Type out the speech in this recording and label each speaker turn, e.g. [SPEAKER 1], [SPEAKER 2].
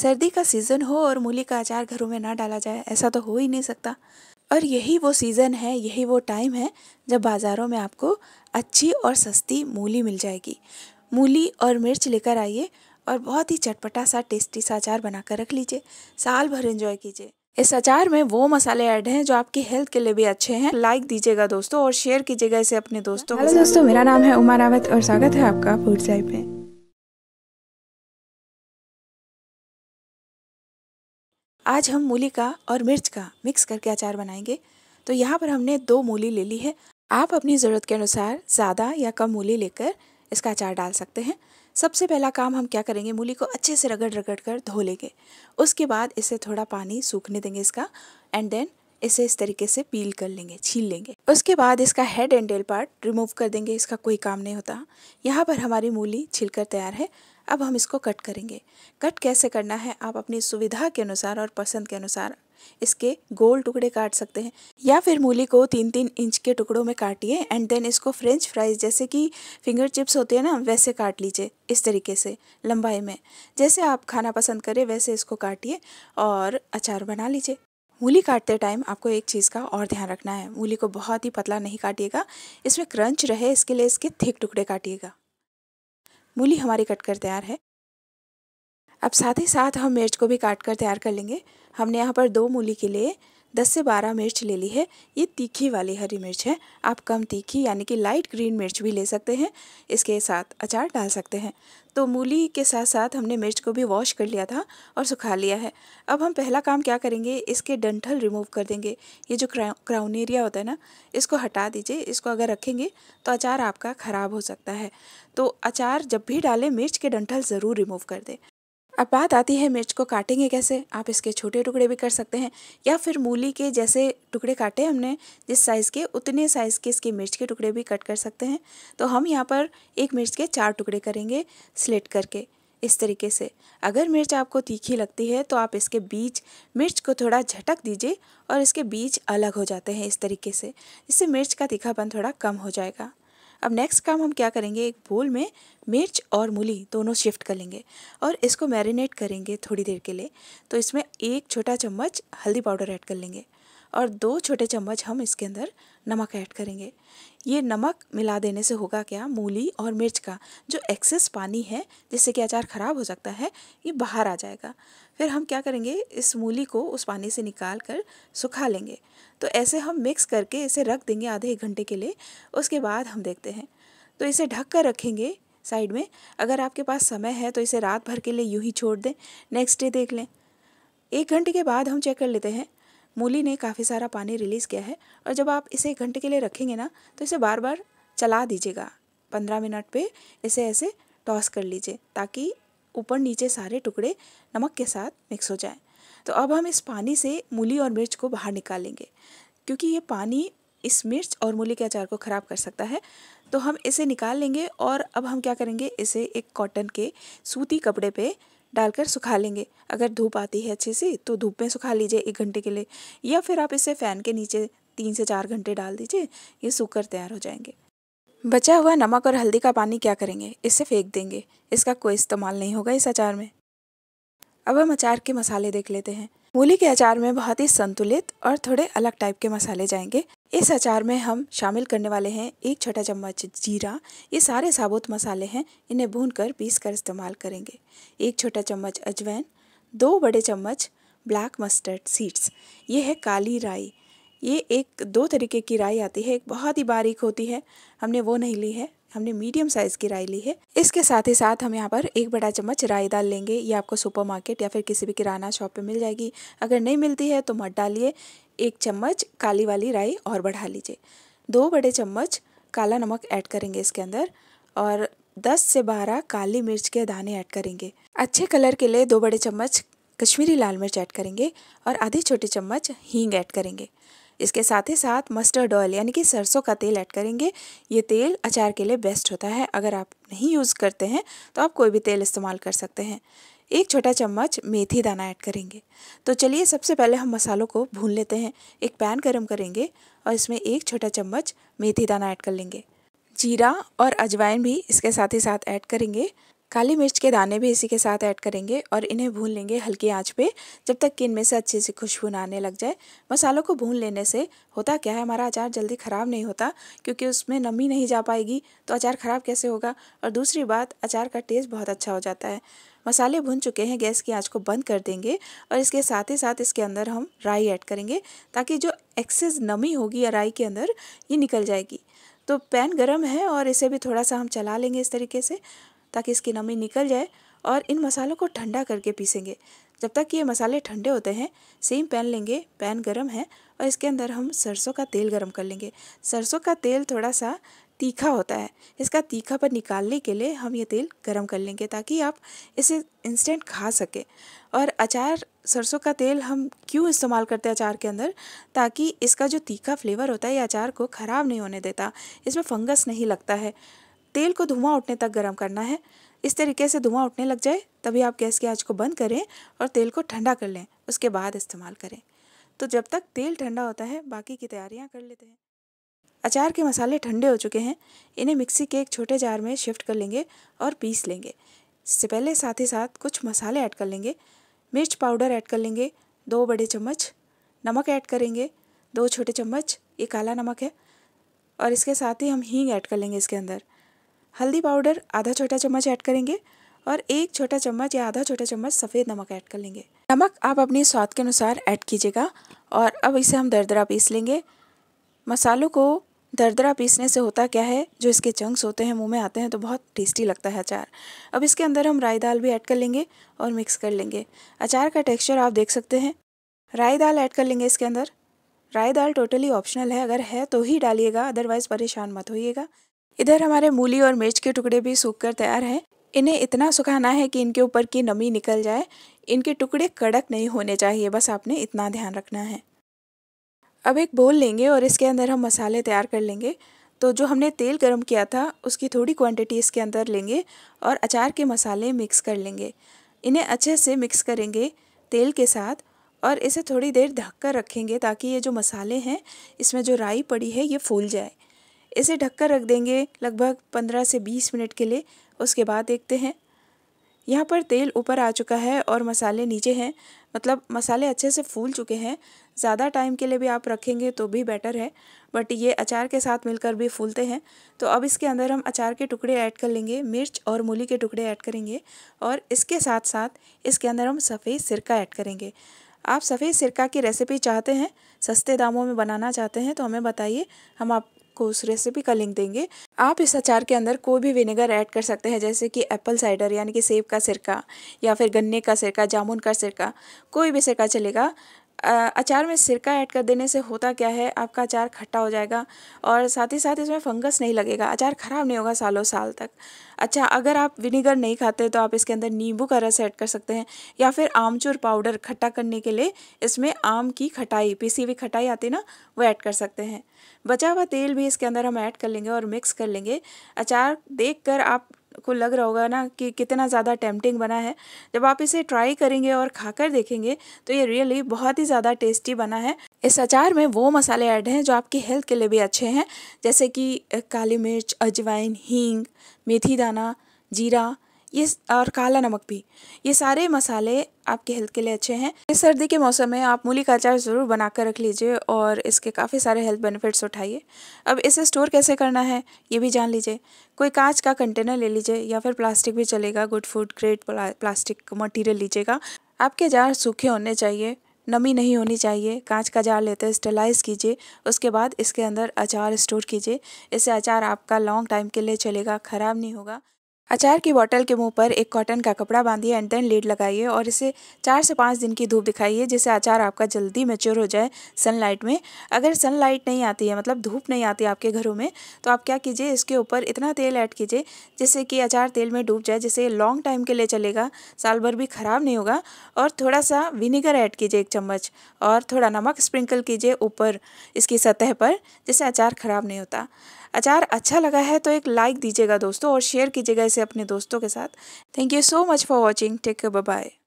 [SPEAKER 1] सर्दी का सीज़न हो और मूली का अचार घरों में ना डाला जाए ऐसा तो हो ही नहीं सकता और यही वो सीज़न है यही वो टाइम है जब बाज़ारों में आपको अच्छी और सस्ती मूली मिल जाएगी मूली और मिर्च लेकर आइए और बहुत ही चटपटा सा टेस्टी सा अचार बनाकर रख लीजिए साल भर एंजॉय कीजिए इस अचार में वो मसाले ऐड हैं जो आपकी हेल्थ के लिए भी अच्छे हैं लाइक दीजिएगा दोस्तों और शेयर कीजिएगा इसे अपने दोस्तों हेलो दोस्तों मेरा नाम है उमा रावत और स्वागत है आपका फूड साइड में आज हम मूली का और मिर्च का मिक्स करके अचार बनाएंगे तो यहाँ पर हमने दो मूली ले ली है आप अपनी ज़रूरत के अनुसार ज़्यादा या कम मूली लेकर इसका अचार डाल सकते हैं सबसे पहला काम हम क्या करेंगे मूली को अच्छे से रगड़ रगड़ कर धो लेंगे उसके बाद इसे थोड़ा पानी सूखने देंगे इसका एंड देन इसे इस तरीके से पील कर लेंगे छील लेंगे उसके बाद इसका head and tail part remove कर देंगे इसका कोई काम नहीं होता यहाँ पर हमारी मूली छिलकर तैयार है अब हम इसको कट करेंगे कट कैसे करना है आप अपनी सुविधा के अनुसार और पसंद के अनुसार इसके गोल टुकड़े काट सकते हैं या फिर मूली को तीन तीन इंच के टुकड़ों में काटिए एंड देन इसको फ्रेंच फ्राइज जैसे कि फिंगर चिप्स होते हैं ना वैसे काट लीजिए इस तरीके से लंबाई में जैसे आप खाना पसंद करें वैसे इसको काटिए और अचार बना लीजिए मूली काटते टाइम आपको एक चीज़ का और ध्यान रखना है मूली को बहुत ही पतला नहीं काटिएगा इसमें क्रंच रहे इसके लिए इसके थिक टुकड़े काटिएगा मूली हमारी कट कर तैयार है अब साथ ही साथ हम मिर्च को भी काट कर तैयार कर लेंगे हमने यहाँ पर दो मूली के लिए दस से बारह मिर्च ले ली है ये तीखी वाली हरी मिर्च है आप कम तीखी यानी कि लाइट ग्रीन मिर्च भी ले सकते हैं इसके साथ अचार डाल सकते हैं तो मूली के साथ साथ हमने मिर्च को भी वॉश कर लिया था और सुखा लिया है अब हम पहला काम क्या करेंगे इसके डंठल रिमूव कर देंगे ये जो क्राउन एरिया होता है ना इसको हटा दीजिए इसको अगर रखेंगे तो अचार आपका ख़राब हो सकता है तो अचार जब भी डालें मिर्च के डंठल ज़रूर रिमूव कर दें अब बात आती है मिर्च को काटेंगे कैसे आप इसके छोटे टुकड़े भी कर सकते हैं या फिर मूली के जैसे टुकड़े काटे हमने जिस साइज़ के उतने साइज़ के इसके मिर्च के टुकड़े भी कट कर सकते हैं तो हम यहाँ पर एक मिर्च के चार टुकड़े करेंगे स्लेट करके इस तरीके से अगर मिर्च आपको तीखी लगती है तो आप इसके बीज मिर्च को थोड़ा झटक दीजिए और इसके बीज अलग हो जाते हैं इस तरीके से जिससे मिर्च का तीखापन थोड़ा कम हो जाएगा अब नेक्स्ट काम हम क्या करेंगे एक बोल में मिर्च और मूली दोनों शिफ्ट कर लेंगे और इसको मैरिनेट करेंगे थोड़ी देर के लिए तो इसमें एक छोटा चम्मच हल्दी पाउडर ऐड कर लेंगे और दो छोटे चम्मच हम इसके अंदर नमक ऐड करेंगे ये नमक मिला देने से होगा क्या मूली और मिर्च का जो एक्सेस पानी है जिससे कि अचार ख़राब हो सकता है ये बाहर आ जाएगा फिर हम क्या करेंगे इस मूली को उस पानी से निकाल कर सुखा लेंगे तो ऐसे हम मिक्स करके इसे रख देंगे आधे एक घंटे के लिए उसके बाद हम देखते हैं तो इसे ढक कर रखेंगे साइड में अगर आपके पास समय है तो इसे रात भर के लिए यूँ ही छोड़ दें नेक्स्ट डे देख लें एक घंटे के बाद हम चेक कर लेते हैं मूली ने काफ़ी सारा पानी रिलीज़ किया है और जब आप इसे एक घंटे के लिए रखेंगे ना तो इसे बार बार चला दीजिएगा पंद्रह मिनट पे इसे ऐसे टॉस कर लीजिए ताकि ऊपर नीचे सारे टुकड़े नमक के साथ मिक्स हो जाएं तो अब हम इस पानी से मूली और मिर्च को बाहर निकालेंगे क्योंकि ये पानी इस मिर्च और मूली के अचार को ख़राब कर सकता है तो हम इसे निकाल लेंगे और अब हम क्या करेंगे इसे एक कॉटन के सूती कपड़े पे डालकर सुखा लेंगे अगर धूप आती है अच्छे से तो धूप में सुखा लीजिए एक घंटे के लिए या फिर आप इसे फ़ैन के नीचे तीन से चार घंटे डाल दीजिए ये सूख कर तैयार हो जाएंगे बचा हुआ नमक और हल्दी का पानी क्या करेंगे इसे फेंक देंगे इसका कोई इस्तेमाल नहीं होगा इस अचार में अब हम अचार के मसाले देख लेते हैं मूली के अचार में बहुत ही संतुलित और थोड़े अलग टाइप के मसाले जाएंगे इस अचार में हम शामिल करने वाले हैं एक छोटा चम्मच जीरा ये सारे साबुत मसाले हैं इन्हें भून कर पीस कर इस्तेमाल करेंगे एक छोटा चम्मच अजवैन दो बड़े चम्मच ब्लैक मस्टर्ड सीड्स ये है काली राई ये एक दो तरीके की राई आती है एक बहुत ही बारीक होती है हमने वो नहीं ली है हमने मीडियम साइज़ की राई ली है इसके साथ ही साथ हम यहाँ पर एक बड़ा चम्मच राई दाल लेंगे ये आपको सुपर मार्केट या फिर किसी भी किराना शॉप पे मिल जाएगी अगर नहीं मिलती है तो मत डालिए एक चम्मच काली वाली राई और बढ़ा लीजिए दो बड़े चम्मच काला नमक ऐड करेंगे इसके अंदर और दस से बारह काली मिर्च के दाने ऐड करेंगे अच्छे कलर के लिए दो बड़े चम्मच कश्मीरी लाल मिर्च ऐड करेंगे और आधी छोटी चम्मच हींग ऐड करेंगे इसके साथ ही साथ मस्टर्ड ऑयल यानी कि सरसों का तेल ऐड करेंगे ये तेल अचार के लिए बेस्ट होता है अगर आप नहीं यूज़ करते हैं तो आप कोई भी तेल इस्तेमाल कर सकते हैं एक छोटा चम्मच मेथी दाना ऐड करेंगे तो चलिए सबसे पहले हम मसालों को भून लेते हैं एक पैन गर्म करेंगे और इसमें एक छोटा चम्मच मेथी दाना ऐड कर लेंगे जीरा और अजवाइन भी इसके साथ ही साथ ऐड करेंगे काली मिर्च के दाने भी इसी के साथ ऐड करेंगे और इन्हें भून लेंगे हल्की आंच पे जब तक कि इनमें से अच्छे से खुशबू आने लग जाए मसालों को भून लेने से होता क्या है हमारा अचार जल्दी ख़राब नहीं होता क्योंकि उसमें नमी नहीं जा पाएगी तो अचार ख़राब कैसे होगा और दूसरी बात अचार का टेस्ट बहुत अच्छा हो जाता है मसाले भुन चुके हैं गैस की आंच को बंद कर देंगे और इसके साथ ही साथ इसके अंदर हम राई ऐड करेंगे ताकि जो एक्सेस नमी होगी राई के अंदर ये निकल जाएगी तो पैन गरम है और इसे भी थोड़ा सा हम चला लेंगे इस तरीके से ताकि इसकी नमी निकल जाए और इन मसालों को ठंडा करके पीसेंगे जब तक ये मसाले ठंडे होते हैं सेम पैन लेंगे पैन गरम है और इसके अंदर हम सरसों का तेल गरम कर लेंगे सरसों का तेल थोड़ा सा तीखा होता है इसका तीखा पर निकालने के लिए हम ये तेल गरम कर लेंगे ताकि आप इसे इंस्टेंट खा सकें और अचार सरसों का तेल हम क्यों इस्तेमाल करते हैं अचार के अंदर ताकि इसका जो तीखा फ्लेवर होता है ये अचार को ख़राब नहीं होने देता इसमें फंगस नहीं लगता है तेल को धुआं उठने तक गर्म करना है इस तरीके से धुआं उठने लग जाए तभी आप गैस की आँच को बंद करें और तेल को ठंडा कर लें उसके बाद इस्तेमाल करें तो जब तक तेल ठंडा होता है बाकी की तैयारियाँ कर लेते हैं अचार के मसाले ठंडे हो चुके हैं इन्हें मिक्सी के एक छोटे जार में शिफ्ट कर लेंगे और पीस लेंगे इससे पहले साथ ही साथ कुछ मसाले ऐड कर लेंगे मिर्च पाउडर ऐड कर लेंगे दो बड़े चम्मच नमक ऐड करेंगे दो छोटे चम्मच ये काला नमक है और इसके साथ ही हम हींग ऐड कर लेंगे इसके अंदर हल्दी पाउडर आधा छोटा चम्मच ऐड करेंगे और एक छोटा चम्मच या आधा छोटा चम्मच सफ़ेद नमक ऐड कर लेंगे नमक आप अपने स्वाद के अनुसार ऐड कीजिएगा और अब इसे हम दरदरा पीस लेंगे मसालों को दरदरा पीसने से होता क्या है जो इसके चंक्स होते हैं मुंह में आते हैं तो बहुत टेस्टी लगता है अचार अब इसके अंदर हम राई दाल भी ऐड कर लेंगे और मिक्स कर लेंगे अचार का टेक्स्चर आप देख सकते हैं राई दाल ऐड कर लेंगे इसके अंदर राई दाल टोटली ऑप्शनल है अगर है तो ही डालिएगा अदरवाइज़ परेशान मत होइएगा इधर हमारे मूली और मिर्च के टुकड़े भी सूख कर तैयार हैं इन्हें इतना सुखाना है कि इनके ऊपर की नमी निकल जाए इनके टुकड़े कड़क नहीं होने चाहिए बस आपने इतना ध्यान रखना है अब एक बोल लेंगे और इसके अंदर हम मसाले तैयार कर लेंगे तो जो हमने तेल गर्म किया था उसकी थोड़ी क्वांटिटी इसके अंदर लेंगे और अचार के मसाले मिक्स कर लेंगे इन्हें अच्छे से मिक्स करेंगे तेल के साथ और इसे थोड़ी देर ढक कर रखेंगे ताकि ये जो मसाले हैं इसमें जो राई पड़ी है ये फूल जाए इसे ढककर रख देंगे लगभग पंद्रह से बीस मिनट के लिए उसके बाद देखते हैं यहाँ पर तेल ऊपर आ चुका है और मसाले नीचे हैं मतलब मसाले अच्छे से फूल चुके हैं ज़्यादा टाइम के लिए भी आप रखेंगे तो भी बेटर है बट ये अचार के साथ मिलकर भी फूलते हैं तो अब इसके अंदर हम अचार के टुकड़े ऐड कर लेंगे मिर्च और मूली के टुकड़े ऐड करेंगे और इसके साथ साथ इसके अंदर हम सफ़ेद सिरका ऐड करेंगे आप सफ़ेद सिरका की रेसिपी चाहते हैं सस्ते दामों में बनाना चाहते हैं तो हमें बताइए हम आप को उस रेसिपी का लिंक देंगे आप इस अचार के अंदर कोई भी विनेगर ऐड कर सकते हैं जैसे कि एप्पल साइडर यानी कि सेब का सिरका या फिर गन्ने का सिरका जामुन का सिरका कोई भी सिरका चलेगा अचार में सिरका ऐड कर देने से होता क्या है आपका अचार खट्टा हो जाएगा और साथ ही साथ इसमें फंगस नहीं लगेगा अचार ख़राब नहीं होगा सालों साल तक अच्छा अगर आप विनीगर नहीं खाते तो आप इसके अंदर नींबू का रस ऐड कर सकते हैं या फिर आमचूर पाउडर खट्टा करने के लिए इसमें आम की खटाई पीसी हुई खटाई आती ना वो ऐड कर सकते हैं बचा हुआ तेल भी इसके अंदर हम ऐड कर लेंगे और मिक्स कर लेंगे अचार देख कर आप को लग रहा होगा ना कि कितना ज़्यादा टेम्पटिंग बना है जब आप इसे ट्राई करेंगे और खाकर देखेंगे तो ये रियली बहुत ही ज़्यादा टेस्टी बना है इस अचार में वो मसाले ऐड हैं जो आपकी हेल्थ के लिए भी अच्छे हैं जैसे कि काली मिर्च अजवाइन हींग मेथी दाना जीरा ये और काला नमक भी ये सारे मसाले आपके हेल्थ के लिए अच्छे हैं इस सर्दी के मौसम में आप मूली का अचार ज़रूर बनाकर रख लीजिए और इसके काफ़ी सारे हेल्थ बेनिफिट्स उठाइए अब इसे स्टोर कैसे करना है ये भी जान लीजिए कोई कांच का कंटेनर ले लीजिए या फिर प्लास्टिक भी चलेगा good food great plastic material लीजिएगा आपके जार सूखे होने चाहिए नमी नहीं होनी चाहिए कांच का जार लेते हैं स्टेलाइज कीजिए उसके बाद इसके अंदर अचार स्टोर कीजिए इससे अचार आपका लॉन्ग टाइम के लिए चलेगा ख़राब नहीं होगा अचार की बॉटल के मुंह पर एक कॉटन का कपड़ा बांधिए एंड देन लीड लगाइए और इसे चार से पाँच दिन की धूप दिखाइए जिससे अचार आपका जल्दी मेच्योर हो जाए सनलाइट में अगर सनलाइट नहीं आती है मतलब धूप नहीं आती आपके घरों में तो आप क्या कीजिए इसके ऊपर इतना तेल ऐड कीजिए जिससे कि अचार तेल में डूब जाए जिससे लॉन्ग टाइम के लिए चलेगा साल भर भी ख़राब नहीं होगा और थोड़ा सा विनीगर ऐड कीजिए एक चम्मच और थोड़ा नमक स्प्रिंकल कीजिए ऊपर इसकी सतह पर जिससे अचार ख़राब नहीं होता अचार अच्छा लगा है तो एक लाइक दीजिएगा दोस्तों और शेयर कीजिएगा इसे अपने दोस्तों के साथ thank you so much for watching take bye